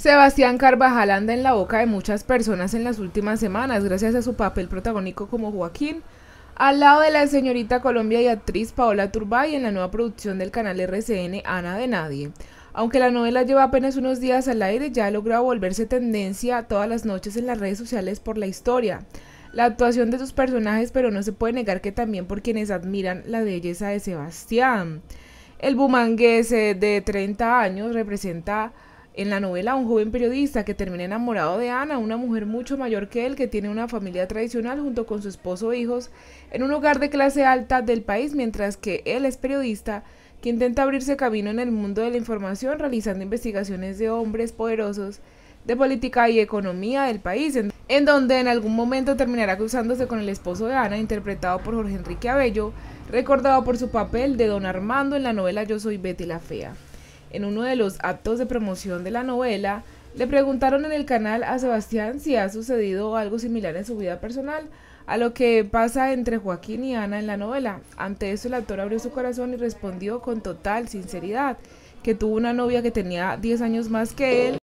Sebastián Carvajal anda en la boca de muchas personas en las últimas semanas gracias a su papel protagónico como Joaquín, al lado de la señorita Colombia y actriz Paola Turbay en la nueva producción del canal RCN Ana de Nadie. Aunque la novela lleva apenas unos días al aire, ya ha volverse tendencia todas las noches en las redes sociales por la historia, la actuación de sus personajes, pero no se puede negar que también por quienes admiran la belleza de Sebastián. El bumangués de 30 años representa en la novela, un joven periodista que termina enamorado de Ana, una mujer mucho mayor que él que tiene una familia tradicional junto con su esposo e hijos, en un hogar de clase alta del país, mientras que él es periodista que intenta abrirse camino en el mundo de la información realizando investigaciones de hombres poderosos de política y economía del país, en, donde en algún momento terminará cruzándose con el esposo de Ana, interpretado por Jorge Enrique Abello, recordado por su papel de don Armando en la novela Yo soy Betty la Fea. En uno de los actos de promoción de la novela, le preguntaron en el canal a Sebastián si ha sucedido algo similar en su vida personal a lo que pasa entre Joaquín y Ana en la novela. Ante eso el actor abrió su corazón y respondió con total sinceridad que tuvo una novia que tenía 10 años más que él